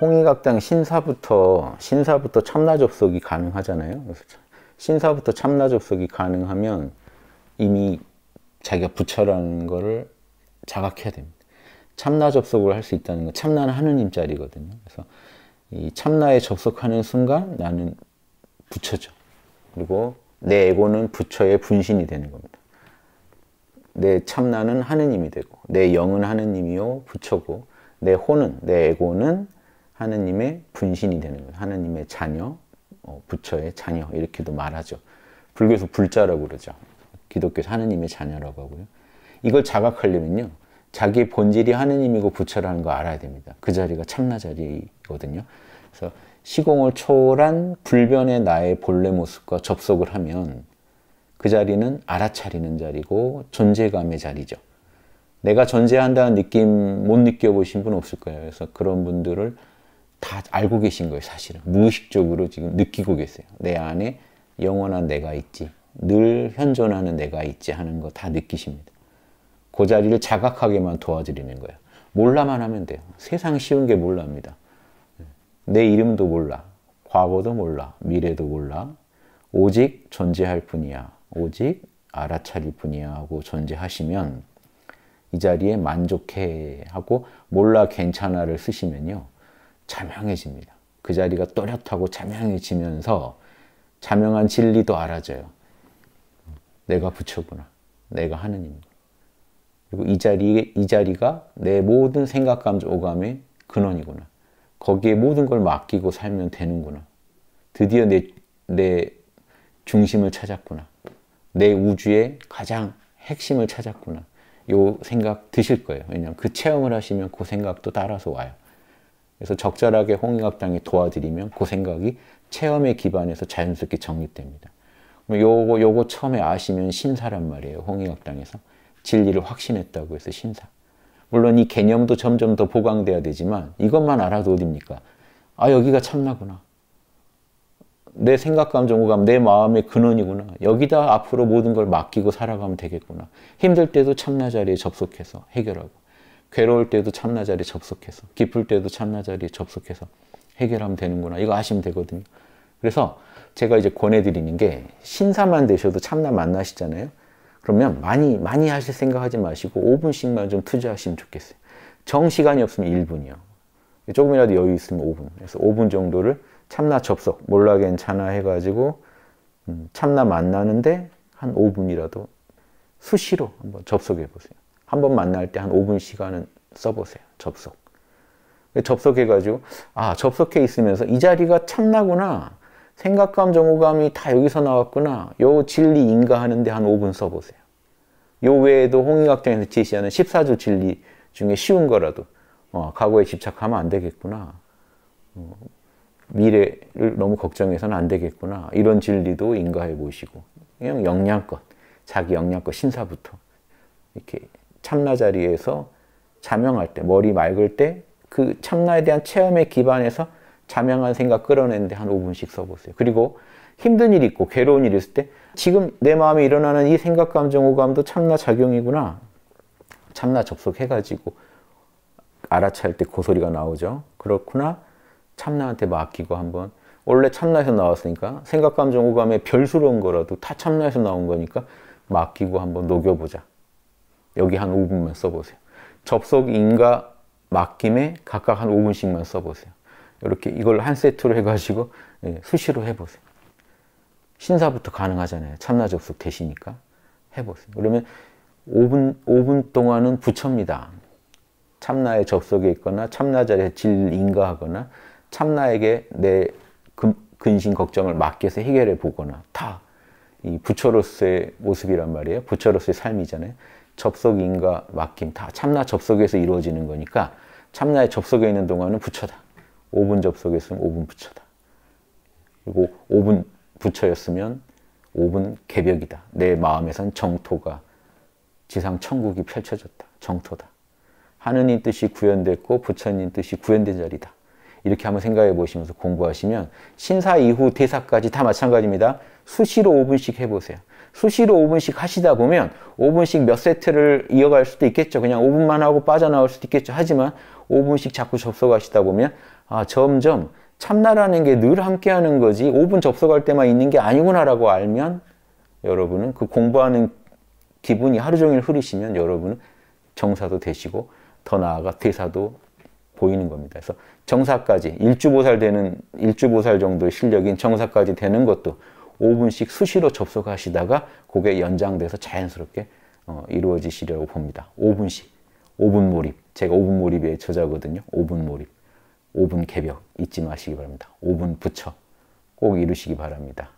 홍의각당 신사부터 신사부터 참나 접속이 가능하잖아요. 그래서 신사부터 참나 접속이 가능하면 이미 자기가 부처라는 거를 자각해야 됩니다. 참나 접속을 할 수 있다는 건 참나는 하느님 자리거든요. 그래서 이 참나에 접속하는 순간 나는 부처죠. 그리고 내 에고는 부처의 분신이 되는 겁니다. 내 참나는 하느님이 되고 내 영은 하느님이요 부처고 내 혼은 내 에고는 하느님의 분신이 되는 거예요. 하느님의 자녀, 어, 부처의 자녀 이렇게도 말하죠. 불교에서 불자라고 그러죠. 기독교에서 하느님의 자녀라고 하고요. 이걸 자각하려면요. 자기 본질이 하느님이고 부처라는 거 알아야 됩니다. 그 자리가 참나 자리거든요. 그래서 시공을 초월한 불변의 나의 본래 모습과 접속을 하면 그 자리는 알아차리는 자리고 존재감의 자리죠. 내가 존재한다는 느낌 못 느껴보신 분 없을 거예요. 그래서 그런 분들을 다 알고 계신 거예요, 사실은. 무의식적으로 지금 느끼고 계세요. 내 안에 영원한 내가 있지. 늘 현존하는 내가 있지 하는 거 다 느끼십니다. 그 자리를 자각하게만 도와드리는 거예요. 몰라만 하면 돼요. 세상 쉬운 게 몰라입니다. 내 이름도 몰라. 과거도 몰라. 미래도 몰라. 오직 존재할 뿐이야. 오직 알아차릴 뿐이야 하고 존재하시면 이 자리에 만족해 하고 몰라 괜찮아를 쓰시면요. 자명해집니다. 그 자리가 또렷하고 자명해지면서 자명한 진리도 알아져요. 내가 부처구나. 내가 하느님. 그리고 이 자리 이 자리가 내 모든 생각, 감 오감의 근원이구나. 거기에 모든 걸 맡기고 살면 되는구나. 드디어 내, 내 중심을 찾았구나. 내 우주의 가장 핵심을 찾았구나. 요 생각 드실 거예요. 왜냐하면 그 체험을 하시면 그 생각도 따라서 와요. 그래서 적절하게 홍익학당이 도와드리면 그 생각이 체험에 기반해서 자연스럽게 정립됩니다. 요거 요거 처음에 아시면 신사란 말이에요. 홍익학당에서 진리를 확신했다고 해서 신사. 물론 이 개념도 점점 더 보강돼야 되지만 이것만 알아도 어딥니까? 아 여기가 참나구나. 내 생각, 감정, 오감, 내 마음의 근원이구나. 여기다 앞으로 모든 걸 맡기고 살아가면 되겠구나. 힘들 때도 참나 자리에 접속해서 해결하고. 괴로울 때도 참나자리 접속해서 기쁠 때도 참나자리 접속해서 해결하면 되는구나 이거 아시면 되거든요. 그래서 제가 이제 권해드리는 게 신사만 되셔도 참나 만나시잖아요. 그러면 많이 많이 하실 생각하지 마시고 5분씩만 좀 투자하시면 좋겠어요. 정 시간이 없으면 1분이요. 조금이라도 여유 있으면 5분. 그래서 5분 정도를 참나 접속, 몰라 괜찮아 해가지고 음, 참나 만나는데 한 5분이라도 수시로 한번 접속해 보세요. 한번 만날 때 한 5분 시간은 써보세요. 접속. 접속해가지고 아 접속해 있으면서 이 자리가 참나구나. 생각감, 정오감이 다 여기서 나왔구나. 요 진리 인가 하는데 한 5분 써보세요. 요 외에도 홍익학장에서 제시하는 14조 진리 중에 쉬운 거라도 어, 과거에 집착하면 안 되겠구나. 어, 미래를 너무 걱정해서는 안 되겠구나. 이런 진리도 인가해 보시고 그냥 역량껏 자기 역량껏 신사부터 이렇게 참나자리에서 자명할 때, 머리 맑을 때 그 참나에 대한 체험에 기반해서 자명한 생각 끌어내는데 한 5분씩 써보세요. 그리고 힘든 일 있고 괴로운 일 있을 때 지금 내 마음에 일어나는 이 생각, 감정, 오감도 참나 작용이구나. 참나 접속해가지고 알아차릴 때 고소리가 나오죠. 그렇구나. 참나한테 맡기고 한번 원래 참나에서 나왔으니까 생각, 감정, 오감에별수로운 거라도 다 참나에서 나온 거니까 맡기고 한번 녹여보자. 여기 한 5분만 써보세요. 접속 인과 맡김에 각각 한 5분씩만 써보세요. 이렇게 이걸 한 세트로 해가지고 예, 수시로 해보세요. 신사부터 가능하잖아요. 참나 접속 되시니까 해보세요. 그러면 5분, 5분 동안은 부처입니다. 참나의 접속에 있거나 참나 자리에 질인가하거나 참나에게 내 근심 걱정을 맡겨서 해결해 보거나 다 이 부처로서의 모습이란 말이에요. 부처로서의 삶이잖아요. 접속, 인과 맡김 다 참나 접속에서 이루어지는 거니까 참나의 접속에 있는 동안은 부처다. 5분 접속했으면 5분 부처다. 그리고 5분 부처였으면 5분 개벽이다. 내 마음에선 정토가 지상 천국이 펼쳐졌다. 정토다. 하느님 뜻이 구현됐고 부처님 뜻이 구현된 자리다. 이렇게 한번 생각해 보시면서 공부하시면 신사 이후 대사까지 다 마찬가지입니다. 수시로 5분씩 해보세요. 수시로 5분씩 하시다 보면 5분씩 몇 세트를 이어갈 수도 있겠죠. 그냥 5분만 하고 빠져나올 수도 있겠죠. 하지만 5분씩 자꾸 접속하시다 보면 아, 점점 참나라는 게 늘 함께하는 거지 5분 접속할 때만 있는 게 아니구나라고 알면 여러분은 그 공부하는 기분이 하루 종일 흐르시면 여러분은 정사도 되시고 더 나아가 대사도 보이는 겁니다. 그래서 정사까지 일주보살 되는 일주보살 정도의 실력인 정사까지 되는 것도 5분씩 수시로 접속하시다가 그게 연장돼서 자연스럽게 어, 이루어지시려고 봅니다. 5분씩. 5분 몰입. 제가 5분 몰입의 저자거든요. 5분 몰입. 5분 개벽 잊지 마시기 바랍니다. 5분 부처 꼭 이루시기 바랍니다.